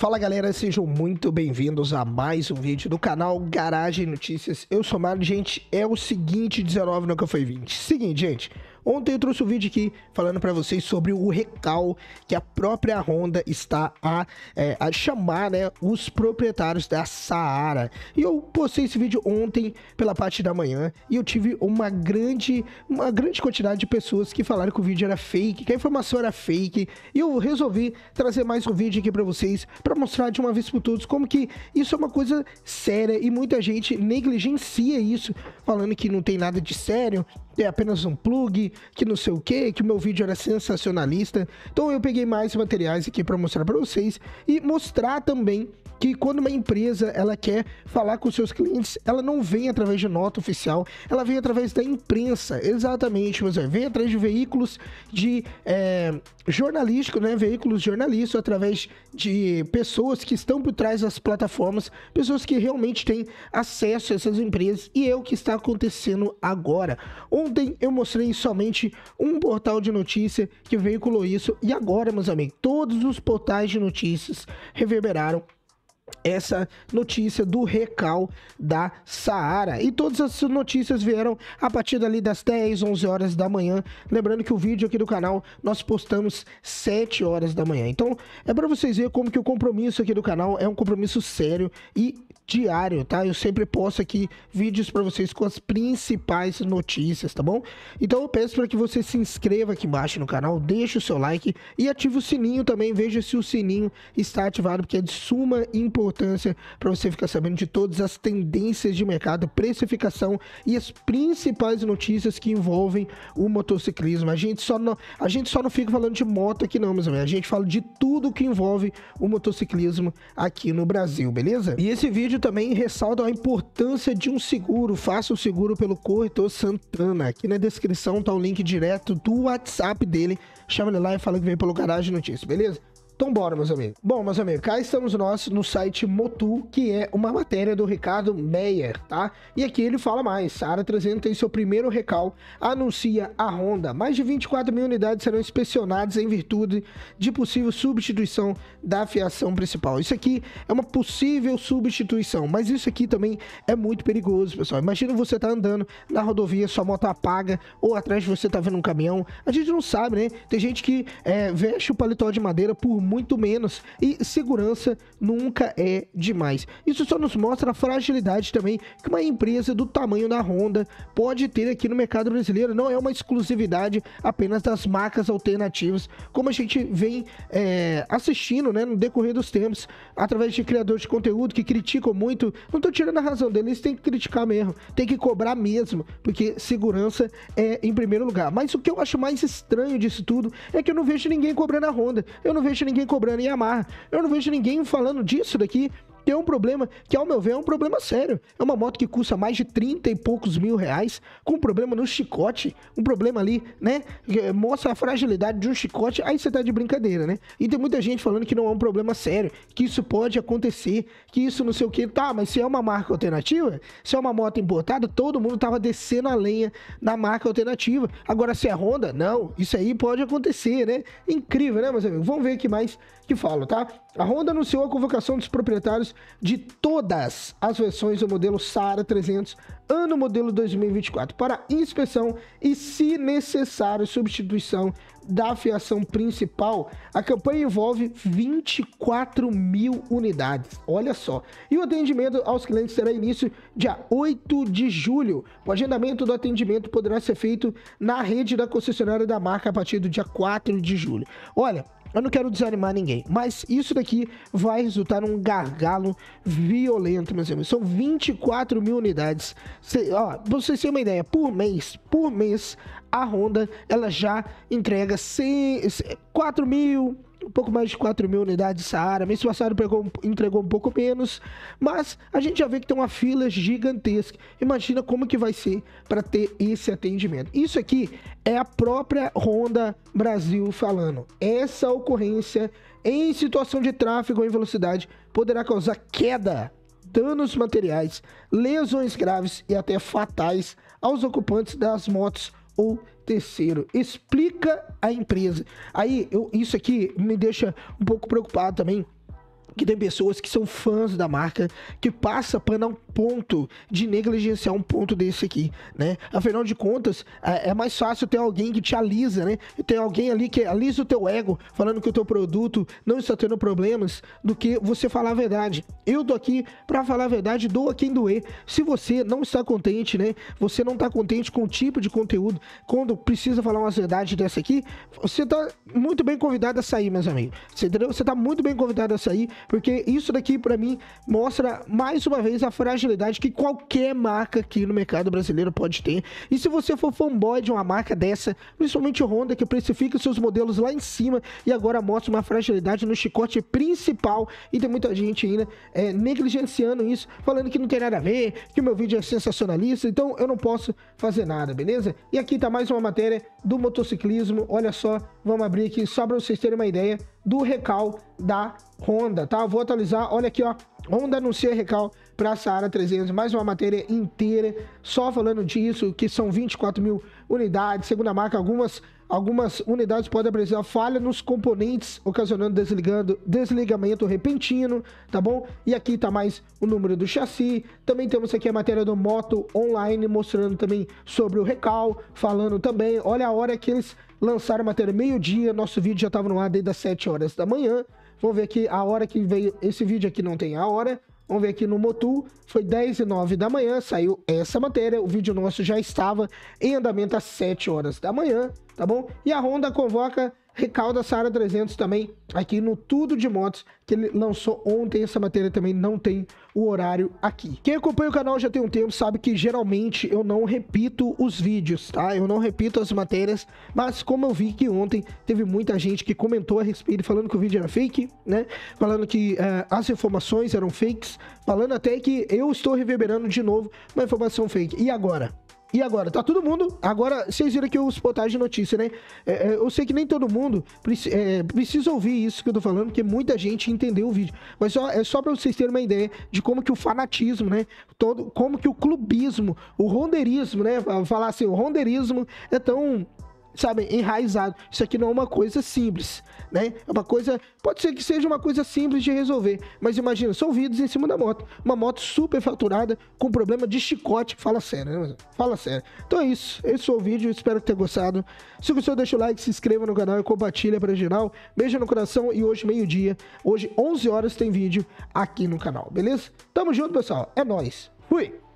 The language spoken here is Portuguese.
Fala galera, sejam muito bem-vindos a mais um vídeo do canal Garagem Notícias. Eu sou Mário, gente, é o seguinte, 19 nunca foi 20. Seguinte, gente, Ontem eu trouxe um vídeo aqui falando para vocês sobre o recal que a própria Honda está a, é, a chamar né, os proprietários da Saara. E eu postei esse vídeo ontem pela parte da manhã e eu tive uma grande, uma grande quantidade de pessoas que falaram que o vídeo era fake, que a informação era fake. E eu resolvi trazer mais um vídeo aqui para vocês para mostrar de uma vez por todos como que isso é uma coisa séria e muita gente negligencia isso, falando que não tem nada de sério é apenas um plug, que não sei o que, que o meu vídeo era sensacionalista. Então eu peguei mais materiais aqui para mostrar para vocês e mostrar também que quando uma empresa ela quer falar com seus clientes, ela não vem através de nota oficial, ela vem através da imprensa, exatamente, mas vem através de veículos de é, jornalístico, né, veículos jornalísticos, através de pessoas que estão por trás das plataformas, pessoas que realmente têm acesso a essas empresas e é o que está acontecendo agora. Ontem eu mostrei somente um portal de notícia que veiculou isso e agora, meus amigos, todos os portais de notícias reverberaram essa notícia do recal da Saara. E todas as notícias vieram a partir dali das 10, 11 horas da manhã. Lembrando que o vídeo aqui do canal nós postamos 7 horas da manhã. Então, é para vocês verem como que o compromisso aqui do canal é um compromisso sério e diário, tá? Eu sempre posto aqui vídeos para vocês com as principais notícias, tá bom? Então eu peço para que você se inscreva aqui embaixo no canal, deixe o seu like e ative o sininho também, veja se o sininho está ativado, porque é de suma importância para você ficar sabendo de todas as tendências de mercado, precificação e as principais notícias que envolvem o motociclismo. A gente só não, a gente só não fica falando de moto aqui não, meus amigos. A gente fala de tudo que envolve o motociclismo aqui no Brasil, beleza? E esse vídeo vídeo também ressalta a importância de um seguro. Faça o seguro pelo corretor Santana. Aqui na descrição tá o link direto do WhatsApp dele. Chama ele lá e fala que veio pelo Garagem Notícias, beleza? Então bora, meus amigos. Bom, meus amigos, cá estamos nós no site Motu, que é uma matéria do Ricardo Meyer, tá? E aqui ele fala mais. A área 300 tem seu primeiro recal, anuncia a Honda. Mais de 24 mil unidades serão inspecionadas em virtude de possível substituição da fiação principal. Isso aqui é uma possível substituição, mas isso aqui também é muito perigoso, pessoal. Imagina você tá andando na rodovia, sua moto apaga, ou atrás de você tá vendo um caminhão. A gente não sabe, né? Tem gente que é, veste o paletó de madeira por muito menos. E segurança nunca é demais. Isso só nos mostra a fragilidade também que uma empresa do tamanho da Honda pode ter aqui no mercado brasileiro. Não é uma exclusividade apenas das marcas alternativas, como a gente vem é, assistindo né, no decorrer dos tempos, através de criadores de conteúdo que criticam muito. Não estou tirando a razão deles, tem que criticar mesmo, tem que cobrar mesmo, porque segurança é em primeiro lugar. Mas o que eu acho mais estranho disso tudo é que eu não vejo ninguém cobrando a Honda, eu não vejo ninguém ninguém cobrando Yamaha. Eu não vejo ninguém falando disso daqui tem um problema que, ao meu ver, é um problema sério. É uma moto que custa mais de 30 e poucos mil reais, com um problema no chicote, um problema ali, né? Mostra a fragilidade de um chicote, aí você tá de brincadeira, né? E tem muita gente falando que não é um problema sério, que isso pode acontecer, que isso não sei o que. Tá, mas se é uma marca alternativa, se é uma moto importada, todo mundo tava descendo a lenha na marca alternativa. Agora, se é Honda, não, isso aí pode acontecer, né? Incrível, né, meus amigos? Vamos ver o que mais que falo, tá? A Honda anunciou a convocação dos proprietários de todas as versões do modelo SARA 300, ano modelo 2024, para inspeção e, se necessário, substituição da fiação principal. A campanha envolve 24 mil unidades. Olha só. E o atendimento aos clientes terá início dia 8 de julho. O agendamento do atendimento poderá ser feito na rede da concessionária da marca a partir do dia 4 de julho. Olha, eu não quero desanimar ninguém, mas isso daqui vai resultar num gargalo violento, meus amigos. São 24 mil unidades. Cê, ó, vocês têm uma ideia, por mês, por mês, a Honda ela já entrega 100, 4 mil, um pouco mais de 4 mil unidades Saara. Mês passado pegou, entregou um pouco menos, mas a gente já vê que tem uma fila gigantesca. Imagina como que vai ser para ter esse atendimento. Isso aqui é a própria Honda Brasil falando. Essa ocorrência em situação de tráfego em velocidade poderá causar queda, danos materiais, lesões graves e até fatais aos ocupantes das motos ou terceiro. Explica a empresa. Aí, eu, isso aqui me deixa um pouco preocupado também, que tem pessoas que são fãs da marca que passa para um ponto de negligenciar um ponto desse aqui, né? Afinal de contas, é, é mais fácil ter alguém que te alisa, né? Tem alguém ali que alisa o teu ego, falando que o teu produto não está tendo problemas, do que você falar a verdade. Eu tô aqui para falar a verdade, doa quem doer. Se você não está contente, né? Você não está contente com o tipo de conteúdo, quando precisa falar uma verdade dessa aqui, você tá muito bem convidado a sair, meus amigos. Você entendeu? Você tá muito bem convidado a sair, porque isso daqui para mim mostra mais uma vez a fragilidade que qualquer marca aqui no mercado brasileiro pode ter. E se você for fanboy de uma marca dessa, principalmente Honda que precifica seus modelos lá em cima e agora mostra uma fragilidade no chicote principal e tem muita gente ainda é, negligenciando isso, falando que não tem nada a ver, que o meu vídeo é sensacionalista, então eu não posso fazer nada, beleza? E aqui tá mais uma matéria do motociclismo, olha só, vamos abrir aqui só para vocês terem uma ideia do recal da Honda, tá? Vou atualizar, olha aqui, ó. Honda anuncia recal para a Saara 300, mais uma matéria inteira só falando disso, que são 24 mil unidades, segundo a marca, algumas Algumas unidades podem apresentar falha nos componentes, ocasionando desligando, desligamento repentino, tá bom? E aqui tá mais o número do chassi. Também temos aqui a matéria do Moto Online, mostrando também sobre o recal, falando também, olha a hora que eles lançaram a matéria meio-dia, nosso vídeo já estava no ar desde as 7 horas da manhã. Vamos ver aqui a hora que veio, esse vídeo aqui não tem a hora, Vamos ver aqui no Motul, foi 10 e 9 da manhã, saiu essa matéria, o vídeo nosso já estava em andamento às 7 horas da manhã, tá bom? E a Honda convoca Recalda Sara 300 também, aqui no Tudo de Motos, que ele lançou ontem. Essa matéria também não tem o horário aqui. Quem acompanha o canal já tem um tempo sabe que geralmente eu não repito os vídeos, tá? Eu não repito as matérias, mas como eu vi que ontem teve muita gente que comentou a respeito, falando que o vídeo era fake, né? Falando que uh, as informações eram fakes, falando até que eu estou reverberando de novo uma informação fake. E agora? E agora? Tá todo mundo. Agora, vocês viram aqui os portais de notícia, né? É, é, eu sei que nem todo mundo preci, é, precisa ouvir isso que eu tô falando, porque muita gente entendeu o vídeo. Mas só, é só pra vocês terem uma ideia de como que o fanatismo, né? Todo, como que o clubismo, o ronderismo, né? Falar assim, o ronderismo é tão sabe, enraizado. Isso aqui não é uma coisa simples, né? É uma coisa, pode ser que seja uma coisa simples de resolver, mas imagina, são vidros em cima da moto, uma moto super faturada com problema de chicote, fala sério, né? Fala sério. Então é isso, esse foi o vídeo, espero que tenha gostado. Se gostou, deixa o like, se inscreva no canal e compartilha para geral. Beijo no coração e hoje meio-dia, hoje 11 horas tem vídeo aqui no canal, beleza? Tamo junto, pessoal. É nós. Fui.